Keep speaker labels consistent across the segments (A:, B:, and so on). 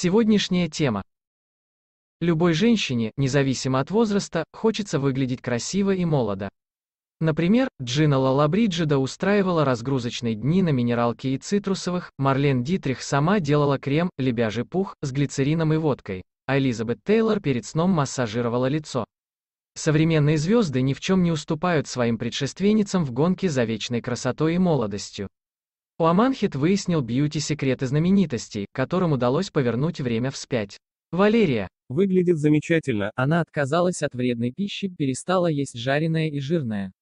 A: Сегодняшняя тема. Любой женщине, независимо от возраста, хочется выглядеть красиво и молодо. Например, Джина Лалабриджида устраивала разгрузочные дни на минералке и цитрусовых, Марлен Дитрих сама делала крем, лебяжий пух, с глицерином и водкой, а Элизабет Тейлор перед сном массажировала лицо. Современные звезды ни в чем не уступают своим предшественницам в гонке за вечной красотой и молодостью. Уаманхит выяснил бьюти-секреты знаменитостей, которым удалось повернуть время вспять. Валерия. Выглядит замечательно. Она отказалась от вредной пищи, перестала есть жареное и жирное.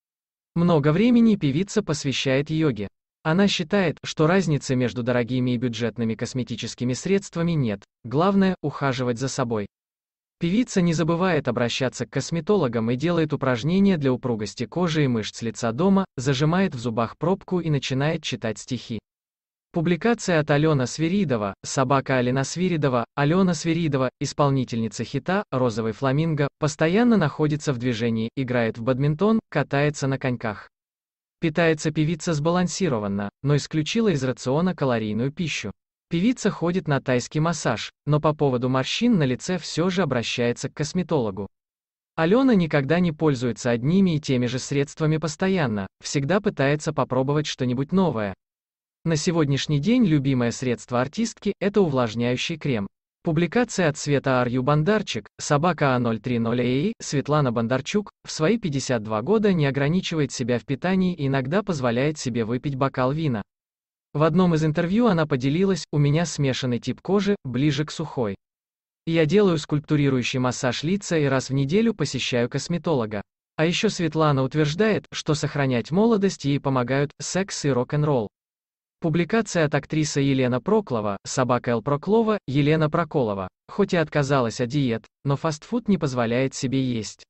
A: Много времени певица посвящает йоге. Она считает, что разницы между дорогими и бюджетными косметическими средствами нет. Главное – ухаживать за собой. Певица не забывает обращаться к косметологам и делает упражнения для упругости кожи и мышц лица дома, зажимает в зубах пробку и начинает читать стихи. Публикация от Алена Свиридова, собака Алена Свиридова, Алена Свиридова, исполнительница хита «Розовый фламинго», постоянно находится в движении, играет в бадминтон, катается на коньках. Питается певица сбалансированно, но исключила из рациона калорийную пищу. Певица ходит на тайский массаж, но по поводу морщин на лице все же обращается к косметологу. Алена никогда не пользуется одними и теми же средствами постоянно, всегда пытается попробовать что-нибудь новое. На сегодняшний день любимое средство артистки – это увлажняющий крем. Публикация от Света Арью Бандарчик, собака А030АИ, Светлана Бандарчук, в свои 52 года не ограничивает себя в питании и иногда позволяет себе выпить бокал вина. В одном из интервью она поделилась, у меня смешанный тип кожи, ближе к сухой. Я делаю скульптурирующий массаж лица и раз в неделю посещаю косметолога. А еще Светлана утверждает, что сохранять молодость ей помогают секс и рок-н-ролл. Публикация от актрисы Елена Проклова, собака Эл Проклова, Елена Проколова. Хоть и отказалась от диет, но фастфуд не позволяет себе есть.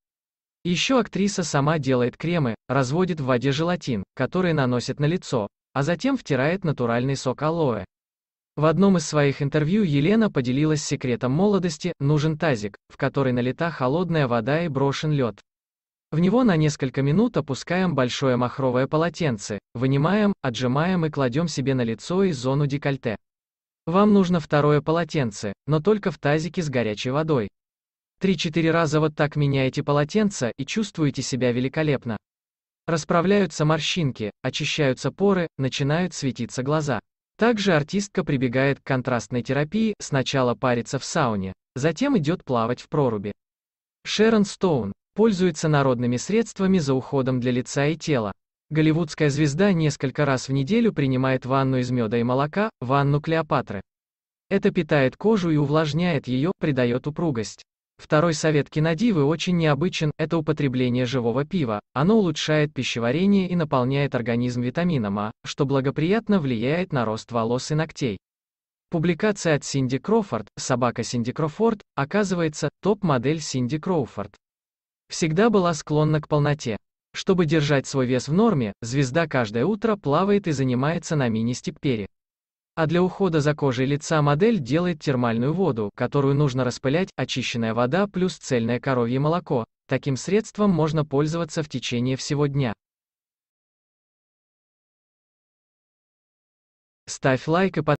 A: Еще актриса сама делает кремы, разводит в воде желатин, который наносит на лицо, а затем втирает натуральный сок алоэ. В одном из своих интервью Елена поделилась секретом молодости «Нужен тазик», в который налита холодная вода и брошен лед. В него на несколько минут опускаем большое махровое полотенце, вынимаем, отжимаем и кладем себе на лицо и зону декольте. Вам нужно второе полотенце, но только в тазике с горячей водой. 3-4 раза вот так меняете полотенце и чувствуете себя великолепно. Расправляются морщинки, очищаются поры, начинают светиться глаза. Также артистка прибегает к контрастной терапии, сначала парится в сауне, затем идет плавать в проруби. Шерон Стоун пользуется народными средствами за уходом для лица и тела. Голливудская звезда несколько раз в неделю принимает ванну из меда и молока, ванну Клеопатры. Это питает кожу и увлажняет ее, придает упругость. Второй совет кинодивы очень необычен – это употребление живого пива. Оно улучшает пищеварение и наполняет организм витамином А, что благоприятно влияет на рост волос и ногтей. Публикация от Синди Кроуфорд, собака Синди Кроуфорд, оказывается, топ-модель Синди Кроуфорд. Всегда была склонна к полноте. Чтобы держать свой вес в норме, звезда каждое утро плавает и занимается на мини-степпере. А для ухода за кожей лица модель делает термальную воду, которую нужно распылять, очищенная вода плюс цельное коровье молоко. Таким средством можно пользоваться в течение всего дня. Ставь лайк и подписывайся.